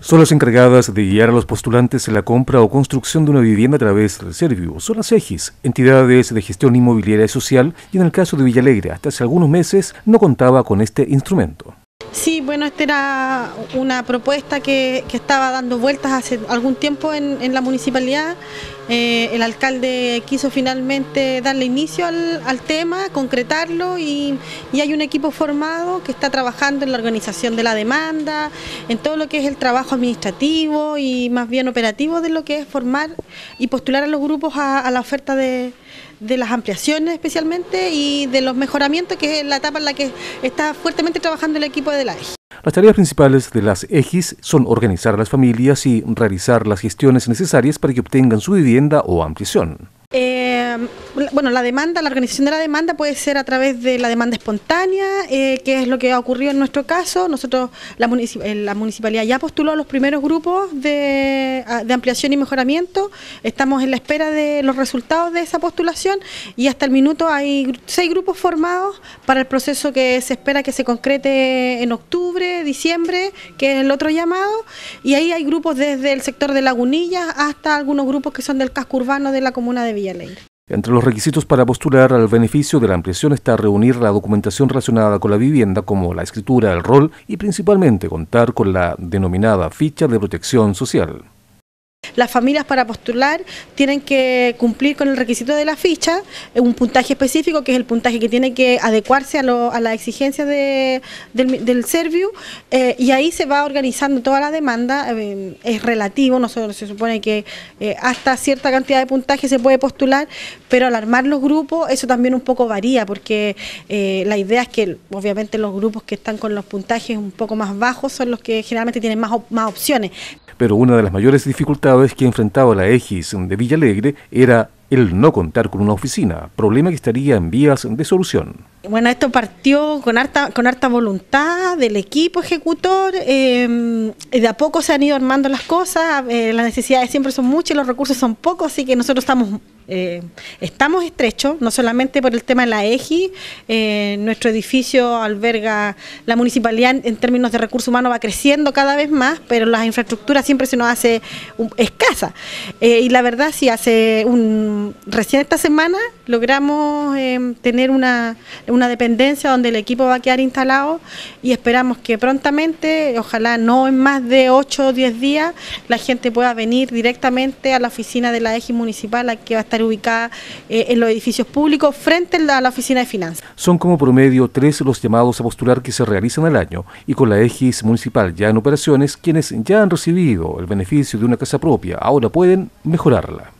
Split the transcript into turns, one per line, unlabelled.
son las encargadas de guiar a los postulantes en la compra o construcción de una vivienda a través del Servio, son las EGIS, entidades de gestión inmobiliaria y social, y en el caso de Villalegre, hasta hace algunos meses no contaba con este instrumento.
Bueno, esta era una propuesta que, estaba dando vueltas hace algún tiempo en, la municipalidad. Eh, el alcalde quiso finalmente darle inicio al, tema, concretarlo y, hay un equipo formado que está trabajando en la organización de la demanda, en todo lo que es el trabajo administrativo y más bien operativo de lo que es formar y postular a los grupos a, la oferta de, las ampliaciones especialmente y de los mejoramientos que es la etapa en la que está fuertemente trabajando el equipo de la e
las tareas principales de las EGIS son organizar las familias y realizar las gestiones necesarias para que obtengan su vivienda o ampliación.
Eh, bueno, la demanda, la organización de la demanda puede ser a través de la demanda espontánea, eh, que es lo que ha ocurrido en nuestro caso. Nosotros, la, eh, municipalidad ya postuló los primeros grupos de, ampliación y mejoramiento. Estamos en la espera de los resultados de esa postulación y hasta el minuto hay seis grupos formados para el proceso que se espera que se concrete en octubre, diciembre, que es el otro llamado. Y ahí hay grupos desde el sector de Lagunillas hasta algunos grupos que son del casco urbano de la comuna de
entre los requisitos para postular al beneficio de la ampliación está reunir la documentación relacionada con la vivienda como la escritura, el rol y principalmente contar con la denominada ficha de protección social.
Las familias para postular tienen que cumplir con el requisito de la ficha, eh, un puntaje específico que es el puntaje que tiene que adecuarse a, la exigencia del, del Serviu eh, y ahí se va organizando toda la demanda, eh, es relativo, no se, supone que hasta cierta cantidad de puntaje se puede postular, pero al armar los grupos eso también un poco varía porque la idea es que obviamente los grupos que están con los puntajes un poco más bajos son los que generalmente tienen más, más opciones.
Pero una de las mayores dificultades lo que enfrentaba la EGIS de Villalegre era el no contar con una oficina, problema que estaría en vías de
solución. Bueno, esto partió con harta, con harta voluntad del equipo ejecutor, em, de a poco se han ido armando las cosas, eh, las necesidades siempre son muchas, los recursos son pocos, así que nosotros estamos eh, estamos estrechos, no solamente por el tema de la EGI, eh, nuestro edificio alberga, la municipalidad en términos de recursos humanos va creciendo cada vez más, pero las infraestructuras siempre se nos hace um, escasa. Eh, y la verdad, si hace un, recién esta semana logramos em, tener una, dependencia donde el equipo va a quedar instalado y esperamos que prontamente, ojalá no en más de 8 o 10 días, la gente pueda venir directamente a la oficina de la EGI municipal, aquí va a estar ubicada eh, en los edificios públicos frente a la, oficina de finanzas.
Son como promedio tres los llamados a postular que se realizan al año y con la EGIS municipal ya en operaciones, quienes ya han recibido el beneficio de una casa propia ahora pueden mejorarla.